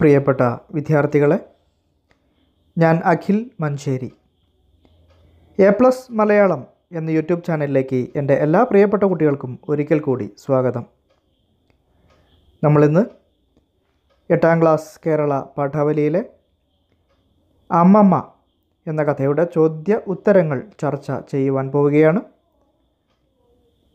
പ്രിയപ്പെട്ട വിദ്യാർത്ഥികളെ ഞാൻ അഖിൽ മഞ്ചേരി എ പ്ലസ് മലയാളം എന്ന യൂട്യൂബ് ചാനലിലേക്ക് എൻ്റെ എല്ലാ പ്രിയപ്പെട്ട കുട്ടികൾക്കും ഒരിക്കൽ കൂടി സ്വാഗതം നമ്മളിന്ന് എട്ടാം ക്ലാസ് കേരള പാഠാവലിയിലെ അമ്മമ്മ എന്ന കഥയുടെ ചോദ്യ ഉത്തരങ്ങൾ ചർച്ച ചെയ്യുവാൻ പോവുകയാണ്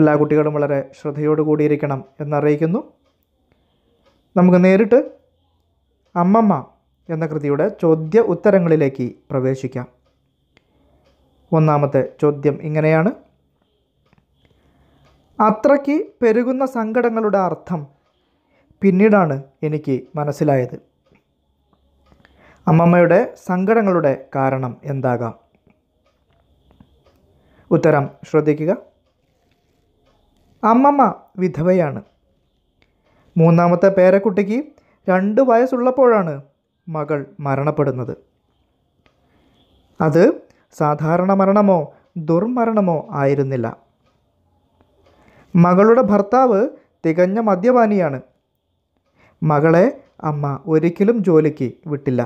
എല്ലാ കുട്ടികളും വളരെ ശ്രദ്ധയോടുകൂടിയിരിക്കണം എന്നറിയിക്കുന്നു നമുക്ക് നേരിട്ട് അമ്മമ്മ എന്ന കൃതിയുടെ ചോദ്യ ഉത്തരങ്ങളിലേക്ക് പ്രവേശിക്കാം ഒന്നാമത്തെ ചോദ്യം ഇങ്ങനെയാണ് അത്രയ്ക്ക് പെരുകുന്ന സങ്കടങ്ങളുടെ അർത്ഥം പിന്നീടാണ് എനിക്ക് മനസ്സിലായത് അമ്മമ്മയുടെ സങ്കടങ്ങളുടെ കാരണം എന്താകാം ഉത്തരം ശ്രദ്ധിക്കുക അമ്മമ്മ വിധവയാണ് മൂന്നാമത്തെ പേരക്കുട്ടിക്ക് രണ്ട് വയസ്സുള്ളപ്പോഴാണ് മകൾ മരണപ്പെടുന്നത് അത് സാധാരണ മരണമോ ദുർമരണമോ ആയിരുന്നില്ല മകളുടെ ഭർത്താവ് തികഞ്ഞ മദ്യപാനിയാണ് മകളെ അമ്മ ഒരിക്കലും ജോലിക്ക് വിട്ടില്ല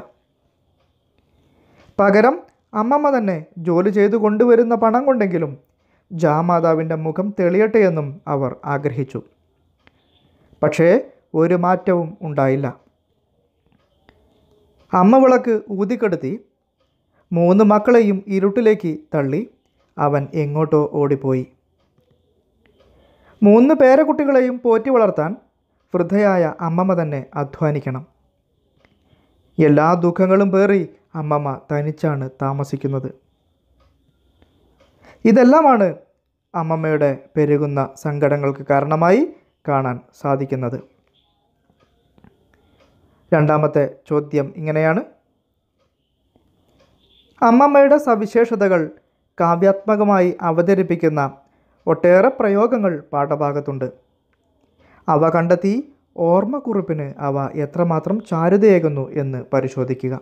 പകരം അമ്മമ്മ തന്നെ ജോലി ചെയ്തു കൊണ്ടുവരുന്ന പണം കൊണ്ടെങ്കിലും ജാമാതാവിൻ്റെ മുഖം തെളിയട്ടെ എന്നും അവർ ആഗ്രഹിച്ചു പക്ഷേ ഒരു മാറ്റവും ഉണ്ടായില്ല അമ്മ വിളക്ക് ഊതിക്കെടുത്തി മൂന്ന് മക്കളെയും ഇരുട്ടിലേക്ക് തള്ളി അവൻ എങ്ങോട്ടോ ഓടിപ്പോയി മൂന്ന് പേരക്കുട്ടികളെയും പോറ്റി വളർത്താൻ വൃദ്ധയായ അമ്മമ്മ തന്നെ അധ്വാനിക്കണം എല്ലാ ദുഃഖങ്ങളും പേറി അമ്മമ്മ തനിച്ചാണ് താമസിക്കുന്നത് ഇതെല്ലാമാണ് അമ്മമ്മയുടെ പെരുകുന്ന സങ്കടങ്ങൾക്ക് കാരണമായി കാണാൻ സാധിക്കുന്നത് രണ്ടാമത്തെ ചോദ്യം ഇങ്ങനെയാണ് അമ്മമ്മയുടെ സവിശേഷതകൾ കാവ്യാത്മകമായി അവതരിപ്പിക്കുന്ന ഒട്ടേറെ പ്രയോഗങ്ങൾ പാഠഭാഗത്തുണ്ട് അവ കണ്ടെത്തി ഓർമ്മക്കുറിപ്പിന് അവ എത്രമാത്രം ചാരുതയേകുന്നു എന്ന് പരിശോധിക്കുക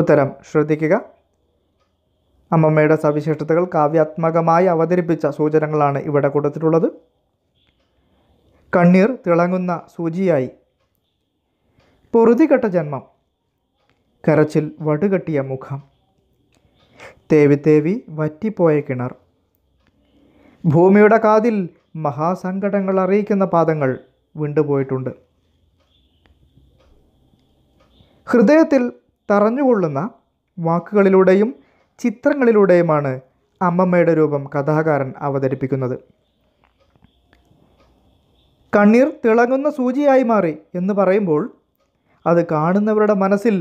ഉത്തരം ശ്രദ്ധിക്കുക അമ്മമ്മയുടെ സവിശേഷതകൾ കാവ്യാത്മകമായി അവതരിപ്പിച്ച സൂചനകളാണ് ഇവിടെ കൊടുത്തിട്ടുള്ളത് കണ്ണീർ തിളങ്ങുന്ന സൂചിയായി പൊറുതികെട്ട ജന്മം കരച്ചിൽ വടുകെട്ടിയ മുഖം തേവി തേവി വറ്റിപ്പോയ കിണർ ഭൂമിയുടെ കാതിൽ മഹാസങ്കടങ്ങൾ അറിയിക്കുന്ന പാദങ്ങൾ വിണ്ടുപോയിട്ടുണ്ട് ഹൃദയത്തിൽ തറഞ്ഞുകൊള്ളുന്ന വാക്കുകളിലൂടെയും ചിത്രങ്ങളിലൂടെയുമാണ് അമ്മമ്മയുടെ രൂപം കഥാകാരൻ അവതരിപ്പിക്കുന്നത് കണ്ണീർ തിളങ്ങുന്ന സൂചിയായി മാറി എന്ന് പറയുമ്പോൾ അത് കാണുന്നവരുടെ മനസ്സിൽ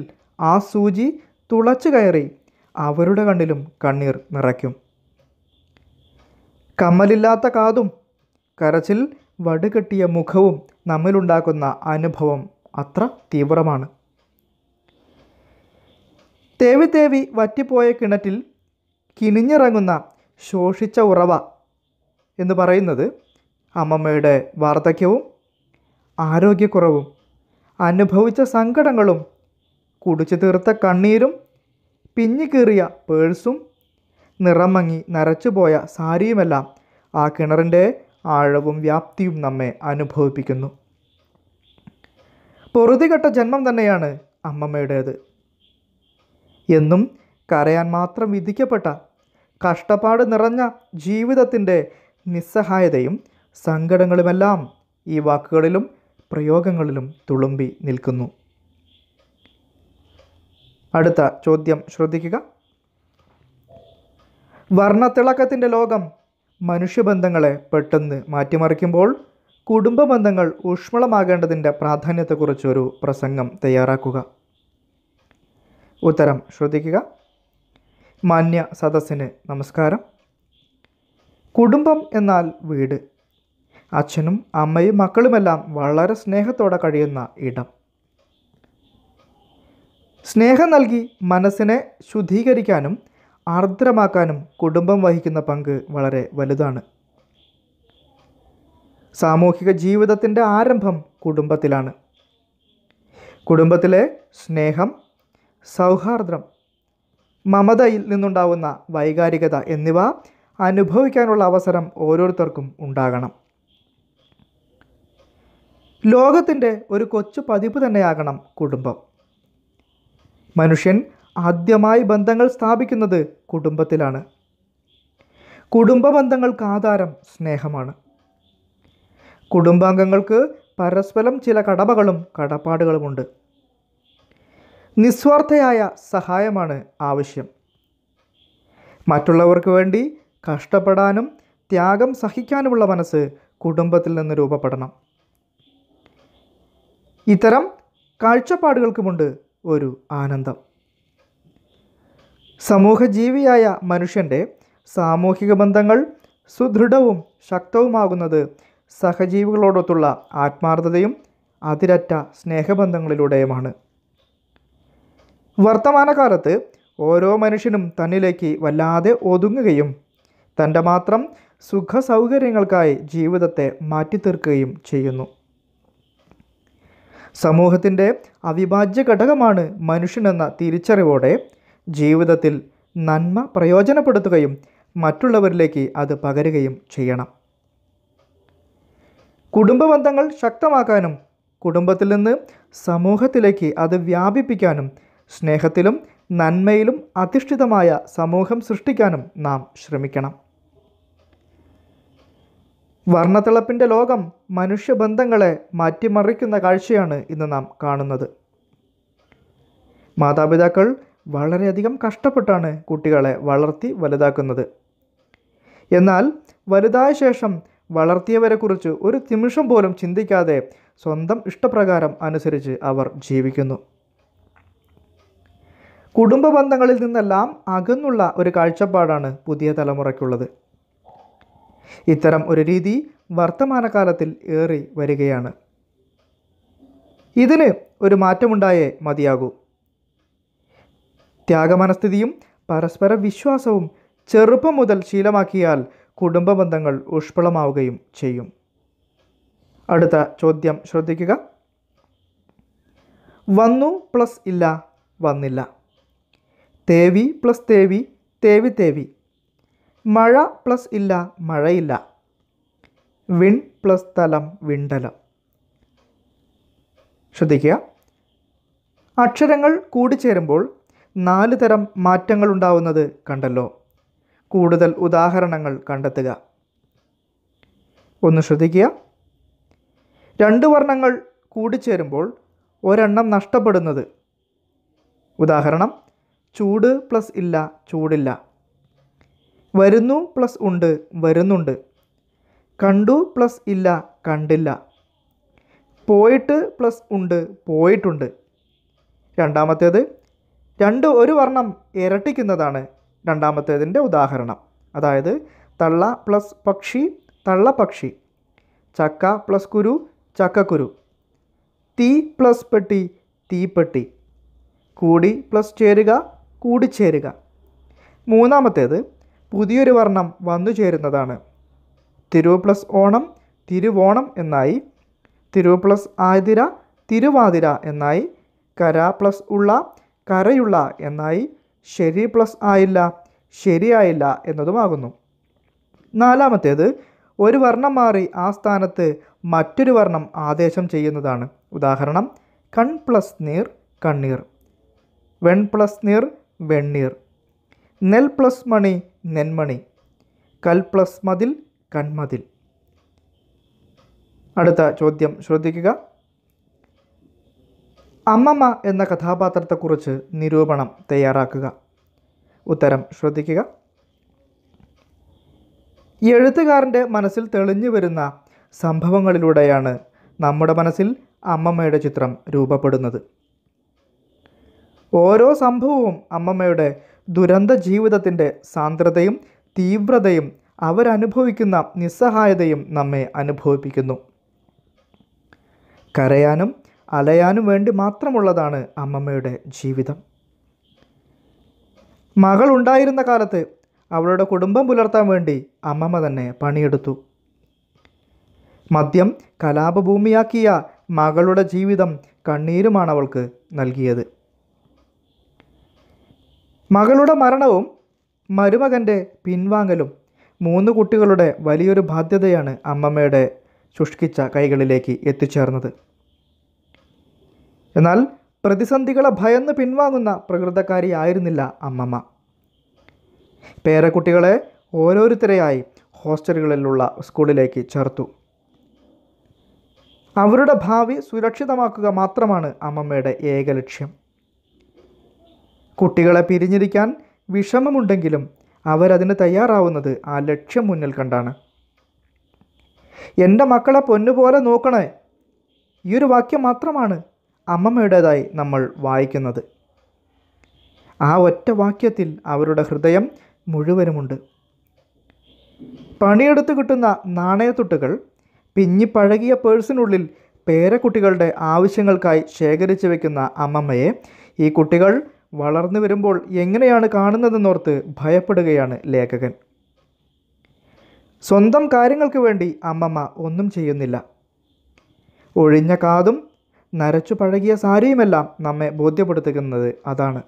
ആ സൂചി തുളച്ചു കയറി അവരുടെ കണ്ണിലും കണ്ണീർ നിറയ്ക്കും കമ്മലില്ലാത്ത കാതും കരച്ചിൽ വടുകെട്ടിയ മുഖവും നമ്മിലുണ്ടാക്കുന്ന അനുഭവം അത്ര തീവ്രമാണ് തേവി തേവി വറ്റിപ്പോയ കിണറ്റിൽ കിനിഞ്ഞിറങ്ങുന്ന ശോഷിച്ച ഉറവ എന്ന് പറയുന്നത് അമ്മമ്മയുടെ വാർദ്ധക്യവും ആരോഗ്യക്കുറവും അനുഭവിച്ച സങ്കടങ്ങളും കുടിച്ചു തീർത്ത കണ്ണീരും പിഞ്ഞിക്കേറിയ പേഴ്സും നിറമങ്ങി നരച്ചുപോയ സാരിയുമെല്ലാം ആ കിണറിൻ്റെ ആഴവും വ്യാപ്തിയും നമ്മെ അനുഭവിപ്പിക്കുന്നു പൊറുതികെട്ട ജന്മം തന്നെയാണ് അമ്മമ്മയുടേത് എന്നും കരയാൻ മാത്രം വിധിക്കപ്പെട്ട കഷ്ടപ്പാട് നിറഞ്ഞ ജീവിതത്തിൻ്റെ നിസ്സഹായതയും സങ്കടങ്ങളുമെല്ലാം ഈ വാക്കുകളിലും പ്രയോഗങ്ങളിലും തുളുമ്പി നിൽക്കുന്നു അടുത്ത ചോദ്യം ശ്രദ്ധിക്കുക വർണ്ണത്തിളക്കത്തിൻ്റെ ലോകം മനുഷ്യബന്ധങ്ങളെ പെട്ടെന്ന് മാറ്റിമറിക്കുമ്പോൾ കുടുംബ ബന്ധങ്ങൾ ഊഷ്മളമാകേണ്ടതിൻ്റെ പ്രാധാന്യത്തെക്കുറിച്ചൊരു പ്രസംഗം തയ്യാറാക്കുക ഉത്തരം ശ്രദ്ധിക്കുക മാന്യ സദസ്സിന് നമസ്കാരം കുടുംബം എന്നാൽ വീട് അച്ഛനും അമ്മയും മക്കളുമെല്ലാം വളരെ സ്നേഹത്തോടെ കഴിയുന്ന ഇടം സ്നേഹം നൽകി മനസ്സിനെ ശുദ്ധീകരിക്കാനും ആർദ്രമാക്കാനും കുടുംബം വഹിക്കുന്ന പങ്ക് വളരെ വലുതാണ് സാമൂഹിക ജീവിതത്തിൻ്റെ ആരംഭം കുടുംബത്തിലാണ് കുടുംബത്തിലെ സ്നേഹം സൗഹാർദ്ദം മമതയിൽ നിന്നുണ്ടാവുന്ന വൈകാരികത എന്നിവ അനുഭവിക്കാനുള്ള അവസരം ഓരോരുത്തർക്കും ഉണ്ടാകണം ലോകത്തിൻ്റെ ഒരു കൊച്ചു പതിപ്പ് തന്നെയാകണം കുടുംബം മനുഷ്യൻ ആദ്യമായി ബന്ധങ്ങൾ സ്ഥാപിക്കുന്നത് കുടുംബത്തിലാണ് കുടുംബ ബന്ധങ്ങൾക്ക് ആധാരം സ്നേഹമാണ് കുടുംബാംഗങ്ങൾക്ക് പരസ്പരം ചില കടമകളും കടപ്പാടുകളുമുണ്ട് നിസ്വാർത്ഥയായ സഹായമാണ് ആവശ്യം മറ്റുള്ളവർക്ക് വേണ്ടി കഷ്ടപ്പെടാനും ത്യാഗം സഹിക്കാനുമുള്ള മനസ്സ് കുടുംബത്തിൽ നിന്ന് രൂപപ്പെടണം ഇത്തരം കാഴ്ചപ്പാടുകൾക്കുമുണ്ട് ഒരു ആനന്ദം സമൂഹജീവിയായ മനുഷ്യൻ്റെ സാമൂഹിക ബന്ധങ്ങൾ സുദൃഢവും ശക്തവുമാകുന്നത് സഹജീവികളോടൊത്തുള്ള ആത്മാർത്ഥതയും അതിരറ്റ സ്നേഹബന്ധങ്ങളിലൂടെയുമാണ് വർത്തമാനകാലത്ത് ഓരോ മനുഷ്യനും തന്നിലേക്ക് വല്ലാതെ ഒതുങ്ങുകയും തൻ്റെ മാത്രം സുഖസൗകര്യങ്ങൾക്കായി ജീവിതത്തെ മാറ്റിത്തീർക്കുകയും ചെയ്യുന്നു സമൂഹത്തിൻ്റെ അവിഭാജ്യ ഘടകമാണ് മനുഷ്യനെന്ന തിരിച്ചറിവോടെ ജീവിതത്തിൽ നന്മ പ്രയോജനപ്പെടുത്തുകയും മറ്റുള്ളവരിലേക്ക് അത് പകരുകയും ചെയ്യണം കുടുംബ ബന്ധങ്ങൾ ശക്തമാക്കാനും കുടുംബത്തിൽ നിന്ന് സമൂഹത്തിലേക്ക് അത് വ്യാപിപ്പിക്കാനും സ്നേഹത്തിലും നന്മയിലും അധിഷ്ഠിതമായ സമൂഹം സൃഷ്ടിക്കാനും നാം ശ്രമിക്കണം വർണ്ണത്തിളപ്പിൻ്റെ ലോകം മനുഷ്യബന്ധങ്ങളെ മാറ്റിമറിക്കുന്ന കാഴ്ചയാണ് ഇന്ന് നാം കാണുന്നത് മാതാപിതാക്കൾ വളരെയധികം കഷ്ടപ്പെട്ടാണ് കുട്ടികളെ വളർത്തി വലുതാക്കുന്നത് എന്നാൽ വലുതായ ശേഷം വളർത്തിയവരെക്കുറിച്ച് ഒരു നിമിഷം പോലും ചിന്തിക്കാതെ സ്വന്തം ഇഷ്ടപ്രകാരം അനുസരിച്ച് അവർ ജീവിക്കുന്നു കുടുംബ ബന്ധങ്ങളിൽ നിന്നെല്ലാം അകന്നുള്ള ഒരു കാഴ്ചപ്പാടാണ് പുതിയ തലമുറയ്ക്കുള്ളത് ഇത്തരം ഒരു രീതി വർത്തമാനകാലത്തിൽ ഏറി വരികയാണ് ഇതിന് ഒരു മാറ്റമുണ്ടായേ മതിയാകൂ ത്യാഗമനസ്ഥിതിയും പരസ്പര വിശ്വാസവും ചെറുപ്പം മുതൽ ശീലമാക്കിയാൽ കുടുംബ ബന്ധങ്ങൾ ഊഷ്പളമാവുകയും ചെയ്യും അടുത്ത ചോദ്യം ശ്രദ്ധിക്കുക വന്നു പ്ലസ് ഇല്ല വന്നില്ല തേവി പ്ലസ് തേവി തേവി തേവി മഴ പ്ലസ് ഇല്ല മഴയില്ല വിൺ പ്ലസ് തലം വിണ്ടലം ശ്രദ്ധിക്കുക അക്ഷരങ്ങൾ കൂടിച്ചേരുമ്പോൾ നാല് തരം മാറ്റങ്ങൾ ഉണ്ടാവുന്നത് കണ്ടല്ലോ കൂടുതൽ ഉദാഹരണങ്ങൾ കണ്ടെത്തുക ഒന്ന് ശ്രദ്ധിക്കുക രണ്ട് വർണ്ണങ്ങൾ കൂടിച്ചേരുമ്പോൾ ഒരെണ്ണം നഷ്ടപ്പെടുന്നത് ഉദാഹരണം ചൂട് പ്ലസ് ഇല്ല ചൂടില്ല വരുന്നു പ്ലസ് ഉണ്ട് വരുന്നുണ്ട് കണ്ടു പ്ലസ് ഇല്ല കണ്ടില്ല പോയിട്ട് പ്ലസ് ഉണ്ട് പോയിട്ടുണ്ട് രണ്ടാമത്തേത് രണ്ട് ഒരു വർണ്ണം ഇരട്ടിക്കുന്നതാണ് രണ്ടാമത്തേതിൻ്റെ ഉദാഹരണം അതായത് തള്ള പ്ലസ് പക്ഷി തള്ള പക്ഷി ചക്ക പ്ലസ് കുരു ചക്കക്കുരു തീ പ്ലസ് പെട്ടി തീപ്പെട്ടി കൂടി പ്ലസ് ചേരുക കൂടിച്ചേരുക മൂന്നാമത്തേത് പുതിയൊരു വർണ്ണം വന്നു ചേരുന്നതാണ് തിരു പ്ലസ് ഓണം തിരുവോണം എന്നായി തിരു പ്ലസ് ആതിര തിരുവാതിര എന്നായി കര പ്ലസ് ഉള്ള കരയുള്ള എന്നായി ശരി പ്ലസ് ആയില്ല ശരിയായില്ല എന്നതുമാകുന്നു നാലാമത്തേത് ഒരു വർണ്ണം മാറി ആ സ്ഥാനത്ത് മറ്റൊരു വർണ്ണം ആദേശം ചെയ്യുന്നതാണ് ഉദാഹരണം കൺ പ്ലസ് നീർ കണ്ണീർ വെൺ പ്ലസ് നീർ വെണ്ണീർ നെൽ പ്ലസ് മണി നെന്മണി കൽ പ്ലസ് മതിൽ കൺമതിൽ അടുത്ത ചോദ്യം ശ്രദ്ധിക്കുക അമ്മമ്മ എന്ന കഥാപാത്രത്തെക്കുറിച്ച് നിരൂപണം തയ്യാറാക്കുക ഉത്തരം ശ്രദ്ധിക്കുക എഴുത്തുകാരൻ്റെ മനസ്സിൽ തെളിഞ്ഞു വരുന്ന സംഭവങ്ങളിലൂടെയാണ് നമ്മുടെ മനസ്സിൽ അമ്മമ്മയുടെ ചിത്രം രൂപപ്പെടുന്നത് ഓരോ സംഭവവും അമ്മമ്മയുടെ ദുരന്ത ജീവിതത്തിൻ്റെ സാന്ദ്രതയും തീവ്രതയും അവരനുഭവിക്കുന്ന നിസ്സഹായതയും നമ്മെ അനുഭവിപ്പിക്കുന്നു കരയാനും അലയാനും വേണ്ടി മാത്രമുള്ളതാണ് അമ്മമ്മയുടെ ജീവിതം മകൾ ഉണ്ടായിരുന്ന കാലത്ത് അവളുടെ കുടുംബം പുലർത്താൻ വേണ്ടി അമ്മമ്മ തന്നെ പണിയെടുത്തു മദ്യം കലാപഭൂമിയാക്കിയ മകളുടെ ജീവിതം കണ്ണീരുമാണ് അവൾക്ക് നൽകിയത് മകളുടെ മരണവും മരുമകൻ്റെ പിൻവാങ്ങലും മൂന്ന് കുട്ടികളുടെ വലിയൊരു ബാധ്യതയാണ് അമ്മമ്മയുടെ ശുഷ്കിച്ച കൈകളിലേക്ക് എത്തിച്ചേർന്നത് എന്നാൽ പ്രതിസന്ധികളെ ഭയന്ന് പിൻവാങ്ങുന്ന പ്രകൃതക്കാരിയായിരുന്നില്ല അമ്മമ്മ പേരക്കുട്ടികളെ ഓരോരുത്തരെയായി ഹോസ്റ്റലുകളിലുള്ള സ്കൂളിലേക്ക് ചേർത്തു അവരുടെ ഭാവി സുരക്ഷിതമാക്കുക മാത്രമാണ് അമ്മമ്മയുടെ ഏക ലക്ഷ്യം കുട്ടികളെ പിരിഞ്ഞിരിക്കാൻ വിഷമമുണ്ടെങ്കിലും അവരതിന് തയ്യാറാവുന്നത് ആ ലക്ഷ്യം മുന്നിൽ കണ്ടാണ് എൻ്റെ മക്കളെ പൊന്നുപോലെ നോക്കണേ ഈ ഒരു വാക്യം മാത്രമാണ് അമ്മമ്മയുടേതായി നമ്മൾ വായിക്കുന്നത് ആ ഒറ്റ വാക്യത്തിൽ അവരുടെ ഹൃദയം മുഴുവനുമുണ്ട് പണിയെടുത്ത് കിട്ടുന്ന നാണയത്തുട്ടുകൾ പിഞ്ഞി പഴകിയ പേഴ്സിനുള്ളിൽ പേരക്കുട്ടികളുടെ ആവശ്യങ്ങൾക്കായി ശേഖരിച്ചു വെക്കുന്ന അമ്മമ്മയെ ഈ കുട്ടികൾ വളർന്നു വരുമ്പോൾ എങ്ങനെയാണ് കാണുന്നതെന്നോർത്ത് ഭയപ്പെടുകയാണ് ലേഖകൻ സ്വന്തം കാര്യങ്ങൾക്ക് വേണ്ടി അമ്മമ്മ ഒന്നും ചെയ്യുന്നില്ല ഒഴിഞ്ഞ കാതും നരച്ചു പഴകിയ സാരിയുമെല്ലാം നമ്മെ ബോധ്യപ്പെടുത്തുന്നത് അതാണ്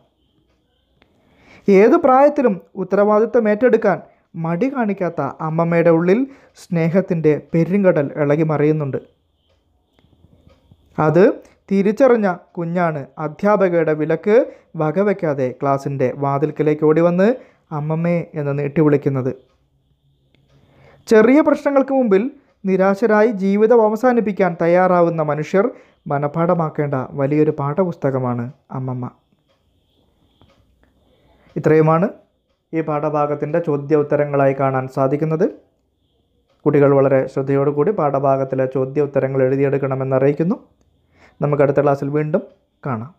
ഏതു പ്രായത്തിലും ഉത്തരവാദിത്വം ഏറ്റെടുക്കാൻ മടി കാണിക്കാത്ത അമ്മമ്മയുടെ ഉള്ളിൽ സ്നേഹത്തിൻ്റെ പെരുങ്കടൽ ഇളകി മറിയുന്നുണ്ട് അത് തിരിച്ചറിഞ്ഞ കുഞ്ഞാണ് അധ്യാപകയുടെ വിലക്ക് വകവയ്ക്കാതെ ക്ലാസിൻ്റെ വാതിൽക്കിലേക്ക് ഓടി വന്ന് അമ്മമ്മേ എന്ന് നീട്ടി വിളിക്കുന്നത് ചെറിയ പ്രശ്നങ്ങൾക്ക് മുമ്പിൽ നിരാശരായി ജീവിതം അവസാനിപ്പിക്കാൻ തയ്യാറാവുന്ന മനുഷ്യർ മനഃപാഠമാക്കേണ്ട വലിയൊരു പാഠപുസ്തകമാണ് അമ്മമ്മ ഇത്രയുമാണ് ഈ പാഠഭാഗത്തിൻ്റെ ചോദ്യോത്തരങ്ങളായി കാണാൻ സാധിക്കുന്നത് കുട്ടികൾ വളരെ ശ്രദ്ധയോടുകൂടി പാഠഭാഗത്തിലെ ചോദ്യോത്തരങ്ങൾ എഴുതിയെടുക്കണമെന്നറിയിക്കുന്നു നമുക്ക് അടുത്ത ക്ലാസ്സിൽ വീണ്ടും കാണാം